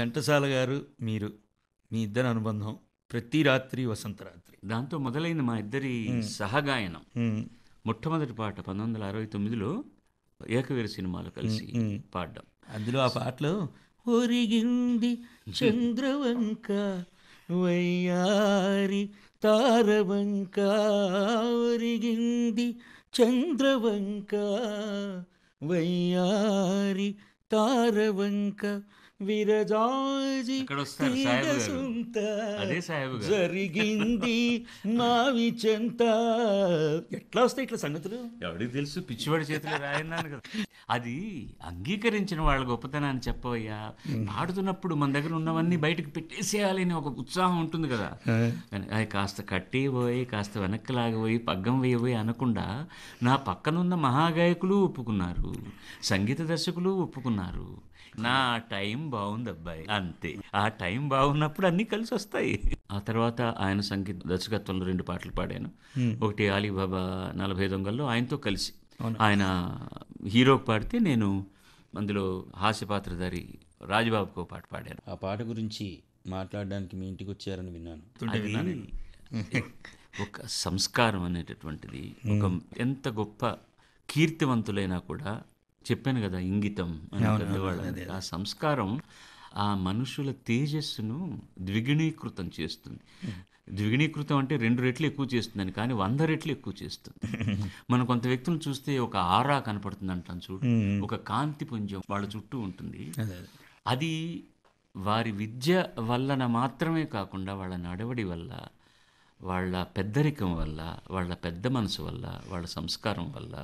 ఘంటసాల గారు మీరు మీ ఇద్దరి అనుబంధం ప్రతి రాత్రి వసంత రాత్రి దాంతో మొదలైన మా ఇద్దరి సహగాయనం మొట్టమొదటి పాట పంతొమ్మిది వందల అరవై తొమ్మిదిలో ఏకవీర సినిమాలో కలిసి పాడడం అందులో ఆ పాటలో ఒరిగింది చంద్రవంక వయ్యారి తారవంక ఒరిగింది చంద్రవంక వయ్యారి తారవంక విరజాల్జి జరిగింది మా చెంత ఎట్లా వస్తాయి ఇట్లా సంగతులు ఎవరికి తెలుసు పిచ్చివాడి చేతిలో రాయన్నాను కదా అది అంగీకరించిన వాళ్ళ గొప్పతనాన్ని చెప్పవయ్యా పాడుతున్నప్పుడు మన దగ్గర ఉన్నవన్నీ బయటకు పెట్టేసేయాలని ఒక ఉత్సాహం ఉంటుంది కదా అది కాస్త పోయి కాస్త వెనక్కి లాగిపోయి పగ్గం వేయబోయి అనకుండా నా పక్కనున్న మహాగాయకులు ఒప్పుకున్నారు సంగీత దర్శకులు ఒప్పుకున్నారు నా టైం బాగుంది అబ్బాయి అంతే ఆ టైం బాగున్నప్పుడు అన్నీ కలిసి వస్తాయి ఆ తర్వాత ఆయన సంగీత దర్శకత్వంలో రెండు పాటలు పాడాను ఒకటి అలీబాబా నలభై దొంగల్లో ఆయనతో కలిసి ఆయన హీరోకి పాడితే నేను అందులో హాస్య పాత్రధారి రాజబాబుకు పాట పాడాను ఆ పాట గురించి మాట్లాడడానికి మీ ఇంటికి వచ్చారని విన్నాను ఒక సంస్కారం అనేటటువంటిది ఒక ఎంత గొప్ప కీర్తివంతులైనా కూడా చెప్పాను కదా ఇంగితం ఆ సంస్కారం ఆ మనుషుల తేజస్సును ద్విగుణీకృతం చేస్తుంది ద్విగుణీకృతం అంటే రెండు రెట్లు ఎక్కువ చేస్తుందని కానీ వంద రెట్లు ఎక్కువ చేస్తుంది మనం కొంత వ్యక్తులను చూస్తే ఒక ఆరా కనపడుతుంది అంటాను చూడు ఒక కాంతి పుంజం వాళ్ళ చుట్టూ ఉంటుంది అది వారి విద్య వలన మాత్రమే కాకుండా వాళ్ళ నడవడి వల్ల వాళ్ళ పెద్దరికం వల్ల వాళ్ళ పెద్ద మనసు వల్ల వాళ్ళ సంస్కారం వల్ల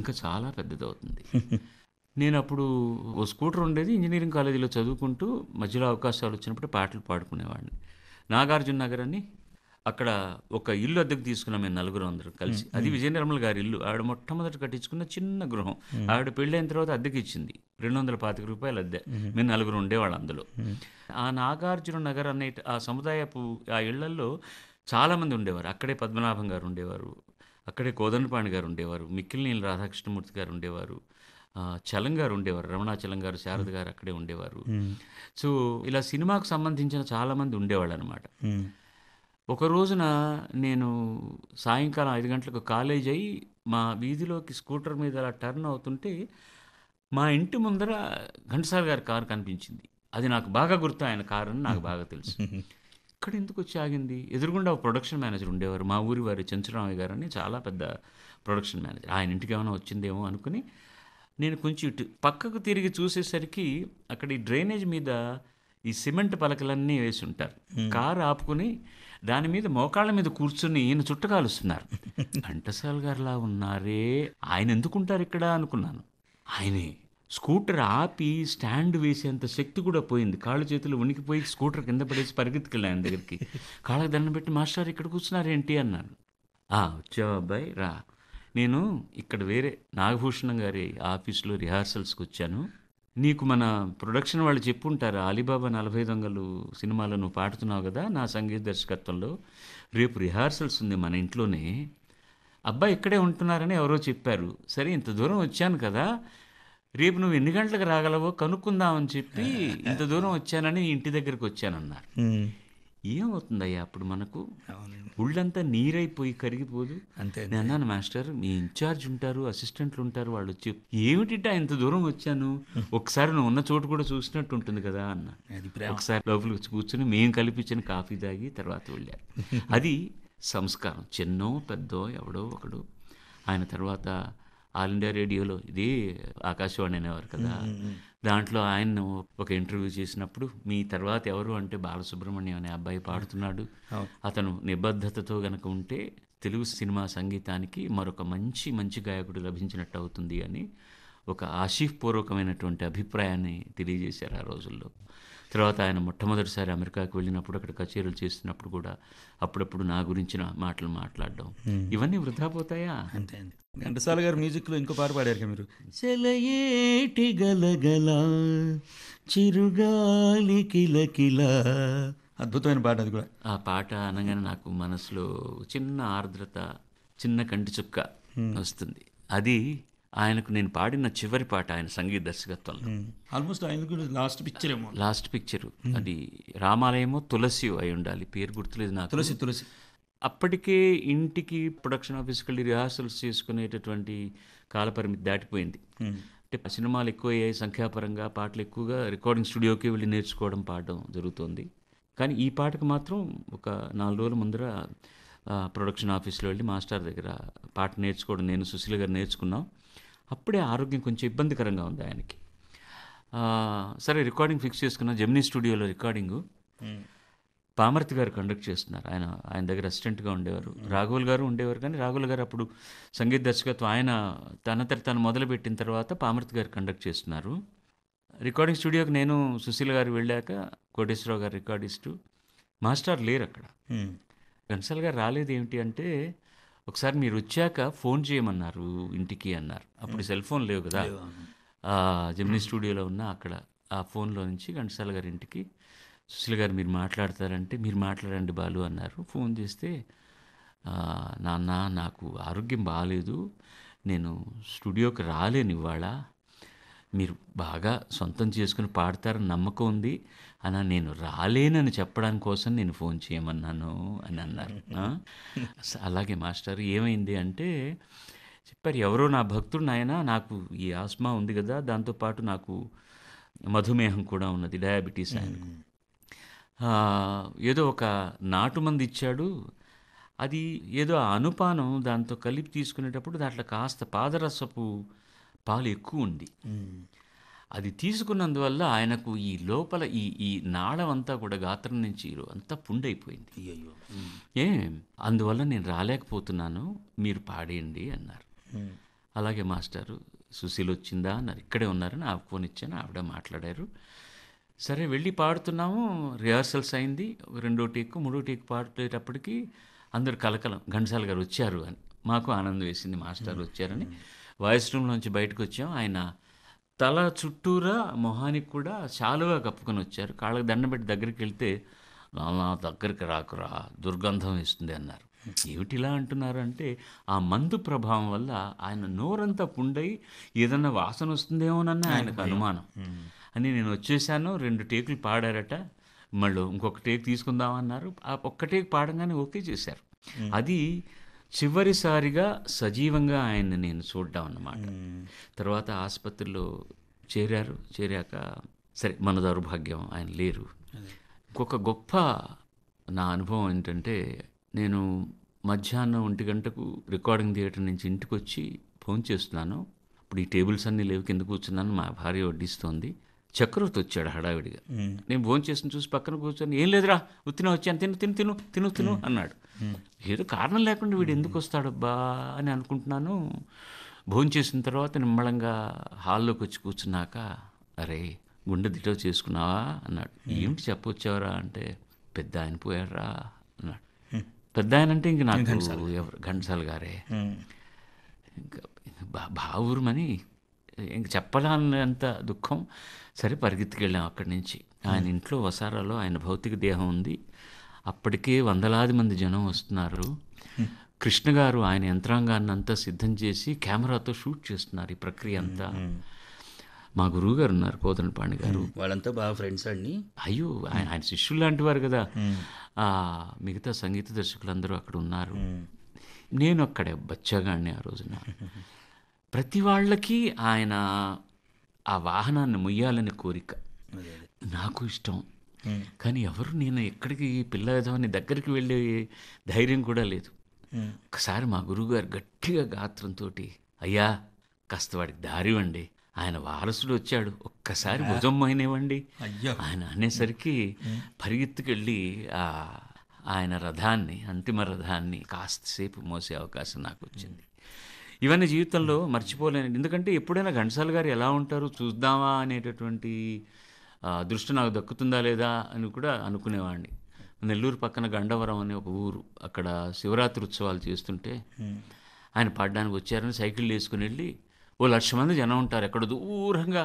ఇంకా చాలా పెద్దదవుతుంది నేను అప్పుడు ఓ స్కూటర్ ఉండేది ఇంజనీరింగ్ కాలేజీలో చదువుకుంటూ మధ్యలో అవకాశాలు వచ్చినప్పుడు పాటలు పాడుకునేవాడిని నాగార్జున నగర్ అని అక్కడ ఒక ఇల్లు అద్దెకు తీసుకున్నాం మేము నలుగురు అందరూ కలిసి అది విజయ నిర్మల్ గారి ఇల్లు ఆవిడ మొట్టమొదటి కట్టించుకున్న చిన్న గృహం ఆవిడ పెళ్ళైన తర్వాత అద్దెకి ఇచ్చింది రెండు వందల పాతిక రూపాయలు అద్దె మేము నలుగురు ఉండేవాళ్ళు అందులో ఆ నాగార్జున నగర్ అనే ఆ సముదాయపు ఆ ఇళ్లల్లో చాలామంది ఉండేవారు అక్కడే పద్మనాభం గారు ఉండేవారు అక్కడే కోదండపాణి గారు ఉండేవారు మిక్కిలినీల రాధాకృష్ణమూర్తి గారు ఉండేవారు చలం గారు ఉండేవారు రమణాచలం గారు శారద గారు అక్కడే ఉండేవారు సో ఇలా సినిమాకు సంబంధించిన చాలామంది ఉండేవాళ్ళు అనమాట ఒక రోజున నేను సాయంకాలం ఐదు గంటలకు కాలేజ్ అయ్యి మా వీధిలోకి స్కూటర్ మీద అలా టర్న్ అవుతుంటే మా ఇంటి ముందర ఘంటసాల గారి కారు కనిపించింది అది నాకు బాగా గుర్తు ఆయన కారు అని నాకు బాగా తెలుసు ఇక్కడ ఎందుకు వచ్చి ఆగింది ఎదురుగుండా ఒక ప్రొడక్షన్ మేనేజర్ ఉండేవారు మా ఊరి వారు చెంచురామయ్య గారు అని చాలా పెద్ద ప్రొడక్షన్ మేనేజర్ ఆయన ఇంటికి ఏమైనా వచ్చిందేమో అనుకుని నేను కొంచెం ఇటు పక్కకు తిరిగి చూసేసరికి అక్కడ ఈ డ్రైనేజ్ మీద ఈ సిమెంట్ పలకలన్నీ వేసి ఉంటారు కారు ఆపుకుని దాని మీద మోకాళ్ళ మీద కూర్చుని ఈయన చుట్టకాలుస్తున్నారు ఘంటసాల్ గారులా ఉన్నారే ఆయన ఎందుకుంటారు ఇక్కడ అనుకున్నాను ఆయనే స్కూటర్ ఆపి స్టాండ్ వేసేంత శక్తి కూడా పోయింది కాళ్ళ చేతులు ఉనికిపోయి స్కూటర్ కింద పడేసి పరిగెత్తుకెళ్ళాను ఆయన దగ్గరికి కాళ్ళకి దండం పెట్టి మాస్టర్ ఇక్కడ కూర్చున్నారేంటి అన్నాను వచ్చావు అబ్బాయి రా నేను ఇక్కడ వేరే నాగభూషణం గారి ఆఫీస్లో రిహార్సల్స్కి వచ్చాను నీకు మన ప్రొడక్షన్ వాళ్ళు చెప్పుంటారు అలీబాబా నలభై దొంగలు సినిమాలో నువ్వు పాడుతున్నావు కదా నా సంగీత దర్శకత్వంలో రేపు రిహార్సల్స్ ఉంది మన ఇంట్లోనే అబ్బాయి ఇక్కడే ఉంటున్నారని ఎవరో చెప్పారు సరే ఇంత దూరం వచ్చాను కదా రేపు నువ్వు ఎన్ని గంటలకు రాగలవో కనుక్కుందామని చెప్పి ఇంత దూరం వచ్చానని ఇంటి దగ్గరికి వచ్చానన్నారు ఏమవుతుందయ్యా అప్పుడు మనకు ఒళ్ళంతా నీరైపోయి కరిగిపోదు అంతే అన్నాను మాస్టర్ మీ ఇన్ఛార్జ్ ఉంటారు అసిస్టెంట్లు ఉంటారు వాళ్ళు వచ్చి ఏమిటిట ఇంత దూరం వచ్చాను ఒకసారి నువ్వు ఉన్న చోటు కూడా చూసినట్టు ఉంటుంది కదా అన్న ఒకసారి లోపలికి కూర్చుని మేము కల్పించిన కాఫీ తాగి తర్వాత వెళ్ళారు అది సంస్కారం చిన్నో పెద్దో ఎవడో ఒకడు ఆయన తర్వాత ఆల్ ఇండియా రేడియోలో ఇది ఆకాశవాణి అనేవారు కదా దాంట్లో ఆయన ఒక ఇంటర్వ్యూ చేసినప్పుడు మీ తర్వాత ఎవరు అంటే బాలసుబ్రహ్మణ్యం అనే అబ్బాయి పాడుతున్నాడు అతను నిబద్ధతతో గనక ఉంటే తెలుగు సినిమా సంగీతానికి మరొక మంచి మంచి గాయకుడు లభించినట్టు అవుతుంది అని ఒక పూర్వకమైనటువంటి అభిప్రాయాన్ని తెలియజేశారు ఆ రోజుల్లో తర్వాత ఆయన మొట్టమొదటిసారి అమెరికాకు వెళ్ళినప్పుడు అక్కడ కచేరీలు చేస్తున్నప్పుడు కూడా అప్పుడప్పుడు నా గురించిన మాటలు మాట్లాడడం hmm. ఇవన్నీ వృధా పోతాయా అంతే ఘంటసాల గారు మ్యూజిక్లో ఇంకో పాట పాడారు మీరు సెలయేటి గలగల చిరుగాలి కిలకిల అద్భుతమైన పాట అది కూడా ఆ పాట అనగానే నాకు మనసులో చిన్న ఆర్ద్రత చిన్న కంటి చుక్క hmm. వస్తుంది అది ఆయనకు నేను పాడిన చివరి పాట ఆయన సంగీత దర్శకత్వంలో ఆల్మోస్ట్ hmm. ఆయన లాస్ట్ పిక్చర్ లాస్ట్ పిక్చర్ అది రామాలయమో తులసి అయి ఉండాలి పేరు గుర్తులేదు నాకు తులసి తులసి అప్పటికే ఇంటికి ప్రొడక్షన్ ఆఫీస్కి వెళ్ళి రిహార్సల్స్ చేసుకునేటటువంటి కాలపరిమితి దాటిపోయింది hmm. అంటే సినిమాలు ఎక్కువ అయ్యాయి సంఖ్యాపరంగా పాటలు ఎక్కువగా రికార్డింగ్ స్టూడియోకి వెళ్ళి నేర్చుకోవడం పాడడం జరుగుతుంది కానీ ఈ పాటకు మాత్రం ఒక నాలుగు రోజుల ముందర ప్రొడక్షన్ ఆఫీస్లో వెళ్ళి మాస్టర్ దగ్గర పాట నేర్చుకోవడం నేను సుశీల గారు నేర్చుకున్నాం అప్పుడే ఆరోగ్యం కొంచెం ఇబ్బందికరంగా ఉంది ఆయనకి సరే రికార్డింగ్ ఫిక్స్ చేసుకున్నాం జెమినీ స్టూడియోలో రికార్డింగు పామర్తి గారు కండక్ట్ చేస్తున్నారు ఆయన ఆయన దగ్గర అసిస్టెంట్గా ఉండేవారు రాఘవుల్ గారు ఉండేవారు కానీ రాఘవుల్ గారు అప్పుడు సంగీత దర్శకత్వం ఆయన తన తర తను మొదలుపెట్టిన తర్వాత పామర్తి గారు కండక్ట్ చేస్తున్నారు రికార్డింగ్ స్టూడియోకి నేను సుశీల గారు వెళ్ళాక కోటేశ్వరరావు గారు రికార్డిస్టు మాస్టర్ లేరు అక్కడ కన్సల్ గారు రాలేదు ఏంటి అంటే ఒకసారి మీరు వచ్చాక ఫోన్ చేయమన్నారు ఇంటికి అన్నారు అప్పుడు సెల్ ఫోన్ లేవు కదా జమినీ స్టూడియోలో ఉన్న అక్కడ ఆ ఫోన్లో నుంచి ఘంటసాల గారి ఇంటికి సుశీల గారు మీరు మాట్లాడతారంటే మీరు మాట్లాడండి బాలు అన్నారు ఫోన్ చేస్తే నాన్న నాకు ఆరోగ్యం బాగాలేదు నేను స్టూడియోకి రాలేను ఇవాళ మీరు బాగా సొంతం చేసుకుని పాడతారని నమ్మకం ఉంది అన్న నేను రాలేనని చెప్పడానికి కోసం నేను ఫోన్ చేయమన్నాను అని అన్నారు అలాగే మాస్టర్ ఏమైంది అంటే చెప్పారు ఎవరో నా భక్తుడు నాయన నాకు ఈ ఆస్మా ఉంది కదా దాంతోపాటు నాకు మధుమేహం కూడా ఉన్నది డయాబెటీస్ ఆయన ఏదో ఒక నాటు మంది ఇచ్చాడు అది ఏదో అనుపానం దాంతో కలిపి తీసుకునేటప్పుడు దాంట్లో కాస్త పాదరసపు పాలు ఎక్కువ ఉంది అది తీసుకున్నందువల్ల ఆయనకు ఈ లోపల ఈ ఈ నాళం అంతా కూడా గాత్రం నుంచి అంతా పుండైపోయింది అయ్యో ఏ అందువల్ల నేను రాలేకపోతున్నాను మీరు పాడేయండి అన్నారు అలాగే మాస్టారు సుశీల్ వచ్చిందా అన్నారు ఇక్కడే ఉన్నారని ఆ ఫోన్ ఇచ్చాను ఆవిడ మాట్లాడారు సరే వెళ్ళి పాడుతున్నాము రిహార్సల్స్ అయింది రెండో టీక్ మూడో టీక్ పాడేటప్పటికి అందరు కలకలం ఘంటసాల గారు వచ్చారు అని మాకు ఆనందం వేసింది మాస్టర్లు వచ్చారని వాయిస్ రూమ్లోంచి బయటకు వచ్చాం ఆయన తల చుట్టూరా మొహానికి కూడా శాలువా కప్పుకొని వచ్చారు కాళ్ళకి దండం పెట్టి దగ్గరికి వెళ్తే నాన్న దగ్గరికి రాకురా దుర్గంధం ఇస్తుంది అన్నారు ఏమిటిలా అంటున్నారు అంటే ఆ మందు ప్రభావం వల్ల ఆయన నోరంతా పుండై ఏదన్నా వాసన వస్తుందేమోనన్న ఆయనకు అనుమానం అని నేను వచ్చేసాను రెండు టేకులు పాడారట మళ్ళీ ఇంకొక టేక్ తీసుకుందామన్నారు ఆ ఒక్క టేక్ పాడంగానే ఓకే చేశారు అది చివరిసారిగా సజీవంగా ఆయన్ని నేను చూడ్డం అన్నమాట తర్వాత ఆసుపత్రిలో చేరారు చేరాక సరే మన దౌర్భాగ్యం ఆయన లేరు ఇంకొక గొప్ప నా అనుభవం ఏంటంటే నేను మధ్యాహ్నం ఒంటి గంటకు రికార్డింగ్ థియేటర్ నుంచి ఇంటికి వచ్చి ఫోన్ చేస్తున్నాను ఇప్పుడు ఈ టేబుల్స్ అన్నీ లేవు కింద కూర్చున్నాను మా భార్య వడ్డిస్తోంది చక్రవర్తి వచ్చాడు హడావిడిగా నేను భోజనం చేసిన చూసి పక్కన కూర్చొని ఏం లేదురా ఉత్తిన వచ్చాను తిను తిను తిను తిను తిను అన్నాడు ఏదో కారణం లేకుండా వీడు ఎందుకు వస్తాడబ్బా అని అనుకుంటున్నాను భోజనం చేసిన తర్వాత నిమ్మళంగా హాల్లోకి వచ్చి కూర్చున్నాక అరే గుండె దిటో చేసుకున్నావా అన్నాడు ఏమిటి చెప్పొచ్చావరా అంటే పెద్ద ఆయన పోయారా అన్నాడు పెద్ద ఆయన అంటే ఇంక నాకు ఎవరు ఘంటసాల గారే ఇంకా మని ఇంక చెప్పలేనంత దుఃఖం సరే పరిగెత్తుకెళ్ళాం అక్కడి నుంచి ఆయన ఇంట్లో వసారాలో ఆయన భౌతిక దేహం ఉంది అప్పటికే వందలాది మంది జనం వస్తున్నారు కృష్ణ గారు ఆయన యంత్రాంగాన్ని అంతా సిద్ధం చేసి కెమెరాతో షూట్ చేస్తున్నారు ఈ ప్రక్రియ అంతా మా గురువు గారు ఉన్నారు పాండి గారు వాళ్ళంతా బాగా ఫ్రెండ్స్ అండి అయ్యో ఆయన శిష్యులు లాంటి వారు కదా మిగతా సంగీత దర్శకులు అందరూ అక్కడ ఉన్నారు నేను అక్కడ బచ్చగాడిని ఆ రోజున ప్రతి వాళ్ళకి ఆయన ఆ వాహనాన్ని ముయ్యాలని కోరిక నాకు ఇష్టం కానీ ఎవరు నేను ఎక్కడికి పిల్ల యజమాని దగ్గరికి వెళ్ళే ధైర్యం కూడా లేదు ఒకసారి మా గురువుగారు గట్టిగా గాత్రంతో అయ్యా కాస్త వాడికి దారి ఆయన వారసుడు వచ్చాడు ఒక్కసారి భుజం అయినవ్వండి ఆయన అనేసరికి పరిగెత్తుకెళ్ళి ఆయన రథాన్ని అంతిమ రథాన్ని కాస్తసేపు మోసే అవకాశం నాకు వచ్చింది ఇవన్నీ జీవితంలో మర్చిపోలేను ఎందుకంటే ఎప్పుడైనా ఘంటసాల గారు ఎలా ఉంటారు చూద్దామా అనేటటువంటి దృష్టి నాకు దక్కుతుందా లేదా అని కూడా అనుకునేవాడిని నెల్లూరు పక్కన గండవరం అనే ఒక ఊరు అక్కడ శివరాత్రి ఉత్సవాలు చేస్తుంటే ఆయన పాడడానికి వచ్చారని సైకిల్ వేసుకుని వెళ్ళి ఓ లక్ష మంది జనం ఉంటారు ఎక్కడ దూరంగా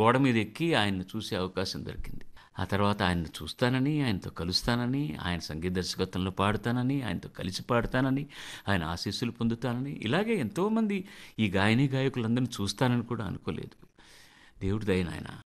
గోడ మీద ఎక్కి ఆయన్ని చూసే అవకాశం దొరికింది ఆ తర్వాత ఆయనను చూస్తానని ఆయనతో కలుస్తానని ఆయన సంగీత దర్శకత్వంలో పాడుతానని ఆయనతో కలిసి పాడుతానని ఆయన ఆశీస్సులు పొందుతానని ఇలాగే ఎంతోమంది ఈ గాయని గాయకులందరినీ చూస్తానని కూడా అనుకోలేదు దేవుడి దయనాయన